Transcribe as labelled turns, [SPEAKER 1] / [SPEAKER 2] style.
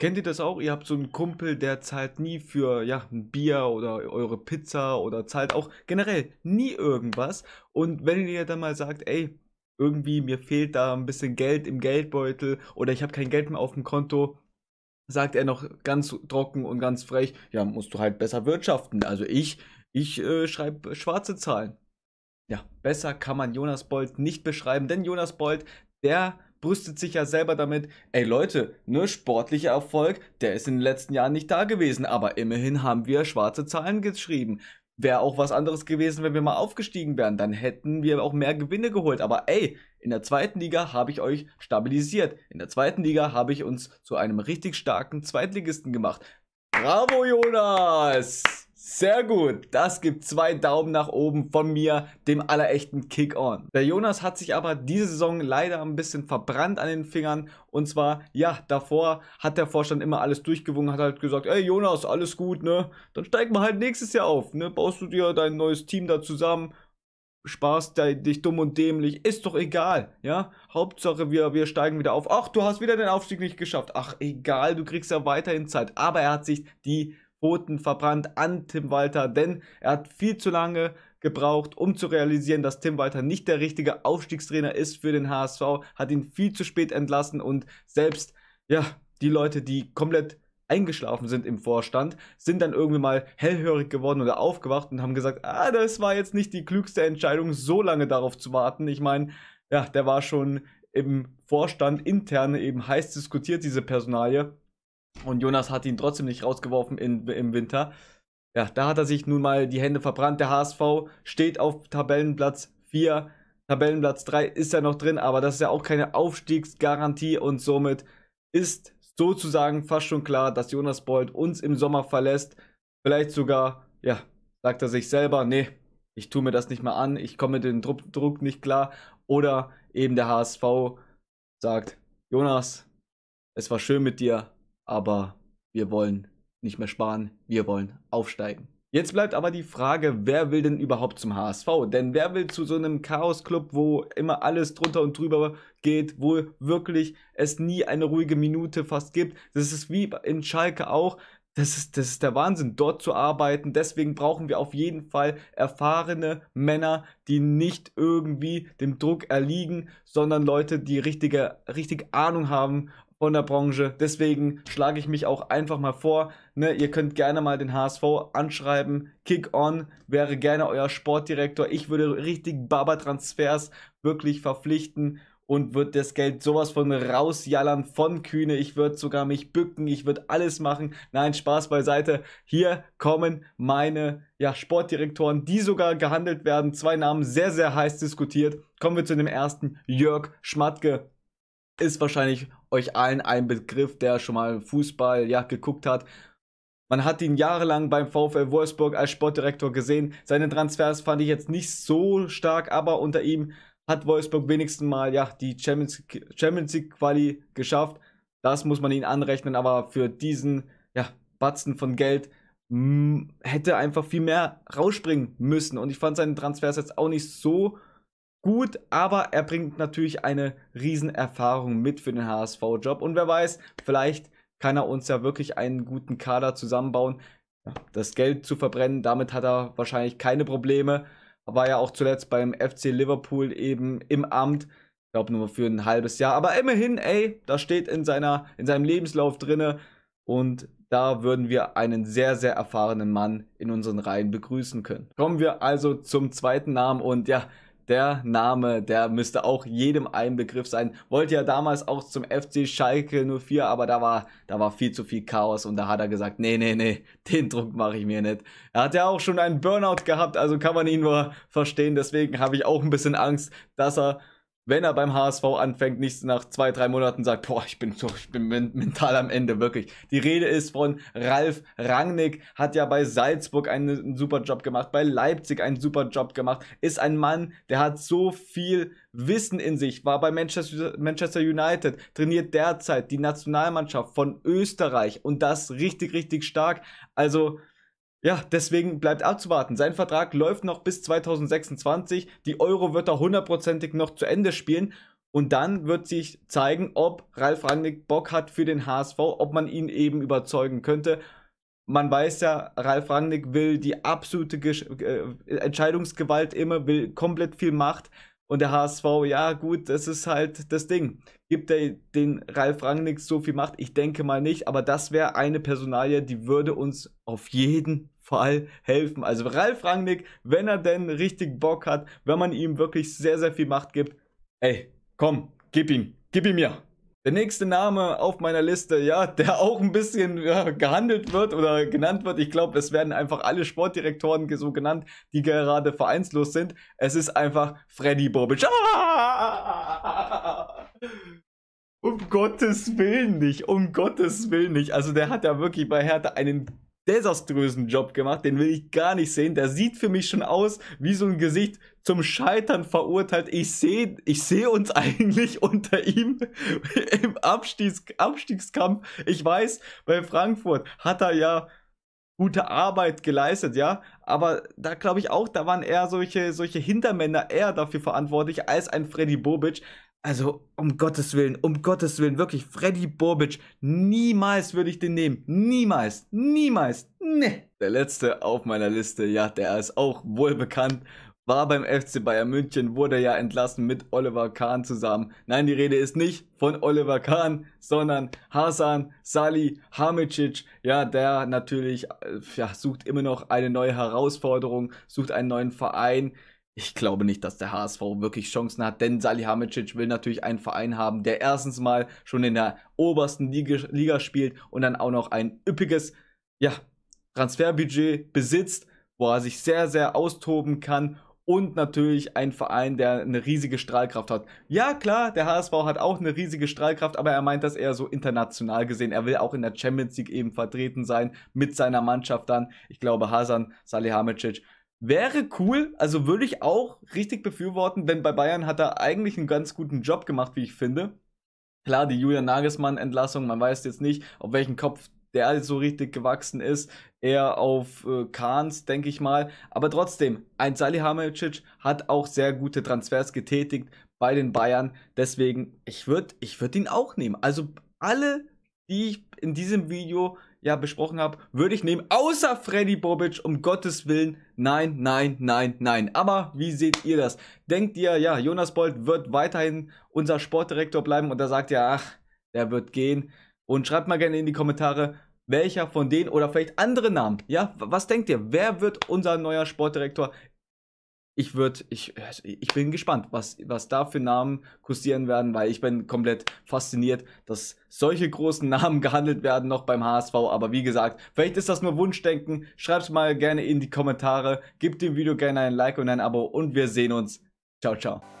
[SPEAKER 1] Kennt ihr das auch? Ihr habt so einen Kumpel, der zahlt nie für ja, ein Bier oder eure Pizza oder zahlt auch generell nie irgendwas. Und wenn ihr dann mal sagt, ey, irgendwie mir fehlt da ein bisschen Geld im Geldbeutel oder ich habe kein Geld mehr auf dem Konto, sagt er noch ganz trocken und ganz frech, ja, musst du halt besser wirtschaften. Also ich, ich äh, schreibe schwarze Zahlen. Ja, besser kann man Jonas Bolt nicht beschreiben, denn Jonas Bolt, der brüstet sich ja selber damit, ey Leute, ne, sportlicher Erfolg, der ist in den letzten Jahren nicht da gewesen, aber immerhin haben wir schwarze Zahlen geschrieben. Wäre auch was anderes gewesen, wenn wir mal aufgestiegen wären, dann hätten wir auch mehr Gewinne geholt, aber ey, in der zweiten Liga habe ich euch stabilisiert. In der zweiten Liga habe ich uns zu einem richtig starken Zweitligisten gemacht. Bravo, Jonas! Sehr gut, das gibt zwei Daumen nach oben von mir, dem allerechten Kick-On. Der Jonas hat sich aber diese Saison leider ein bisschen verbrannt an den Fingern und zwar, ja, davor hat der Vorstand immer alles durchgewungen, hat halt gesagt, ey Jonas, alles gut, ne, dann steigen wir halt nächstes Jahr auf, ne, baust du dir dein neues Team da zusammen, sparst dich dumm und dämlich, ist doch egal, ja? Hauptsache wir, wir steigen wieder auf. Ach, du hast wieder den Aufstieg nicht geschafft. Ach, egal, du kriegst ja weiterhin Zeit. Aber er hat sich die Pfoten verbrannt an Tim Walter, denn er hat viel zu lange gebraucht, um zu realisieren, dass Tim Walter nicht der richtige Aufstiegstrainer ist für den HSV, hat ihn viel zu spät entlassen und selbst, ja, die Leute, die komplett eingeschlafen sind im Vorstand, sind dann irgendwie mal hellhörig geworden oder aufgewacht und haben gesagt, ah, das war jetzt nicht die klügste Entscheidung, so lange darauf zu warten. Ich meine, ja, der war schon im Vorstand intern eben heiß diskutiert, diese Personalie. Und Jonas hat ihn trotzdem nicht rausgeworfen in, im Winter. Ja, da hat er sich nun mal die Hände verbrannt. Der HSV steht auf Tabellenplatz 4. Tabellenplatz 3 ist ja noch drin, aber das ist ja auch keine Aufstiegsgarantie und somit ist sozusagen fast schon klar, dass Jonas Bold uns im Sommer verlässt. Vielleicht sogar, ja, sagt er sich selber, nee, ich tue mir das nicht mehr an, ich komme mit dem Druck, Druck nicht klar. Oder eben der HSV sagt, Jonas, es war schön mit dir, aber wir wollen nicht mehr sparen, wir wollen aufsteigen. Jetzt bleibt aber die Frage, wer will denn überhaupt zum HSV? Denn wer will zu so einem Chaos-Club, wo immer alles drunter und drüber geht, wo wirklich es nie eine ruhige Minute fast gibt? Das ist wie in Schalke auch. Das ist, das ist der Wahnsinn, dort zu arbeiten. Deswegen brauchen wir auf jeden Fall erfahrene Männer, die nicht irgendwie dem Druck erliegen, sondern Leute, die richtige, richtig Ahnung haben von der Branche. Deswegen schlage ich mich auch einfach mal vor. Ne, ihr könnt gerne mal den HSV anschreiben. Kick on wäre gerne euer Sportdirektor. Ich würde richtig Baba-Transfers wirklich verpflichten und würde das Geld sowas von rausjallern von Kühne. Ich würde sogar mich bücken. Ich würde alles machen. Nein, Spaß beiseite. Hier kommen meine ja, Sportdirektoren, die sogar gehandelt werden. Zwei Namen sehr, sehr heiß diskutiert. Kommen wir zu dem ersten, Jörg Schmatke ist wahrscheinlich euch allen ein Begriff, der schon mal Fußball ja, geguckt hat. Man hat ihn jahrelang beim VfL Wolfsburg als Sportdirektor gesehen. Seine Transfers fand ich jetzt nicht so stark, aber unter ihm hat Wolfsburg wenigstens mal ja, die Champions, Champions League Quali geschafft. Das muss man ihnen anrechnen, aber für diesen ja, Batzen von Geld hm, hätte einfach viel mehr rausspringen müssen. Und ich fand seine Transfers jetzt auch nicht so gut, aber er bringt natürlich eine Riesenerfahrung mit für den HSV-Job. Und wer weiß, vielleicht kann er uns ja wirklich einen guten Kader zusammenbauen. Das Geld zu verbrennen, damit hat er wahrscheinlich keine Probleme. War ja auch zuletzt beim FC Liverpool eben im Amt. Ich glaube nur für ein halbes Jahr. Aber immerhin, ey, da steht in, seiner, in seinem Lebenslauf drinne. Und da würden wir einen sehr, sehr erfahrenen Mann in unseren Reihen begrüßen können. Kommen wir also zum zweiten Namen. Und ja, der Name, der müsste auch jedem ein Begriff sein. Wollte ja damals auch zum FC Schalke 04, aber da war, da war viel zu viel Chaos und da hat er gesagt, nee, nee, nee, den Druck mache ich mir nicht. Er hat ja auch schon einen Burnout gehabt, also kann man ihn nur verstehen. Deswegen habe ich auch ein bisschen Angst, dass er wenn er beim HSV anfängt, nicht nach zwei, drei Monaten sagt, boah, ich bin, ich bin mental am Ende, wirklich. Die Rede ist von Ralf Rangnick, hat ja bei Salzburg einen super Job gemacht, bei Leipzig einen super Job gemacht, ist ein Mann, der hat so viel Wissen in sich, war bei Manchester, Manchester United, trainiert derzeit die Nationalmannschaft von Österreich und das richtig, richtig stark. Also, ja, deswegen bleibt abzuwarten. Sein Vertrag läuft noch bis 2026. Die Euro wird er hundertprozentig noch zu Ende spielen. Und dann wird sich zeigen, ob Ralf Rangnick Bock hat für den HSV, ob man ihn eben überzeugen könnte. Man weiß ja, Ralf Rangnick will die absolute äh, Entscheidungsgewalt immer, will komplett viel Macht. Und der HSV, ja gut, das ist halt das Ding. Gibt er den Ralf Rangnick so viel Macht? Ich denke mal nicht, aber das wäre eine Personalie, die würde uns auf jeden Fall helfen. Also Ralf Rangnick, wenn er denn richtig Bock hat, wenn man ihm wirklich sehr, sehr viel Macht gibt, ey, komm, gib ihm, gib ihm mir. Der nächste Name auf meiner Liste, ja, der auch ein bisschen ja, gehandelt wird oder genannt wird. Ich glaube, es werden einfach alle Sportdirektoren so genannt, die gerade vereinslos sind. Es ist einfach Freddy Bobic. Ah! Um Gottes Willen nicht, um Gottes Willen nicht. Also der hat ja wirklich bei Hertha einen desaströsen Job gemacht, den will ich gar nicht sehen. Der sieht für mich schon aus wie so ein Gesicht zum Scheitern verurteilt. Ich sehe ich seh uns eigentlich unter ihm im Abstiegs Abstiegskampf. Ich weiß, bei Frankfurt hat er ja gute Arbeit geleistet, ja, aber da glaube ich auch, da waren eher solche, solche Hintermänner eher dafür verantwortlich als ein Freddy Bobic. Also, um Gottes Willen, um Gottes Willen, wirklich, Freddy Bobic, niemals würde ich den nehmen. Niemals, niemals, ne. Der letzte auf meiner Liste, ja, der ist auch wohlbekannt, war beim FC Bayern München, wurde ja entlassen mit Oliver Kahn zusammen. Nein, die Rede ist nicht von Oliver Kahn, sondern Hasan, Sali, Hamicic. Ja, der natürlich äh, ja, sucht immer noch eine neue Herausforderung, sucht einen neuen Verein. Ich glaube nicht, dass der HSV wirklich Chancen hat, denn Salihamidzic will natürlich einen Verein haben, der erstens mal schon in der obersten Liga, spielt und dann auch noch ein üppiges ja, Transferbudget besitzt, wo er sich sehr, sehr austoben kann und natürlich ein Verein, der eine riesige Strahlkraft hat. Ja, klar, der HSV hat auch eine riesige Strahlkraft, aber er meint das eher so international gesehen. Er will auch in der Champions League eben vertreten sein mit seiner Mannschaft dann. Ich glaube, Hasan Salihamidzic Wäre cool, also würde ich auch richtig befürworten, denn bei Bayern hat er eigentlich einen ganz guten Job gemacht, wie ich finde. Klar, die Julian Nagelsmann-Entlassung, man weiß jetzt nicht, auf welchen Kopf der so richtig gewachsen ist, eher auf äh, Kahns, denke ich mal. Aber trotzdem, ein Salihamidzic hat auch sehr gute Transfers getätigt bei den Bayern. Deswegen, ich würde ich würd ihn auch nehmen. Also alle, die ich in diesem Video ja besprochen habe, würde ich nehmen, außer Freddy Bobic, um Gottes Willen. Nein, nein, nein, nein. Aber wie seht ihr das? Denkt ihr, ja, Jonas Bolt wird weiterhin unser Sportdirektor bleiben und da sagt ihr, ach, der wird gehen. Und schreibt mal gerne in die Kommentare, welcher von denen oder vielleicht andere Namen. Ja, was denkt ihr? Wer wird unser neuer Sportdirektor ich würde, ich, ich bin gespannt, was, was da für Namen kursieren werden, weil ich bin komplett fasziniert, dass solche großen Namen gehandelt werden noch beim HSV. Aber wie gesagt, vielleicht ist das nur Wunschdenken. Schreibt es mal gerne in die Kommentare, gebt dem Video gerne ein Like und ein Abo und wir sehen uns. Ciao, ciao.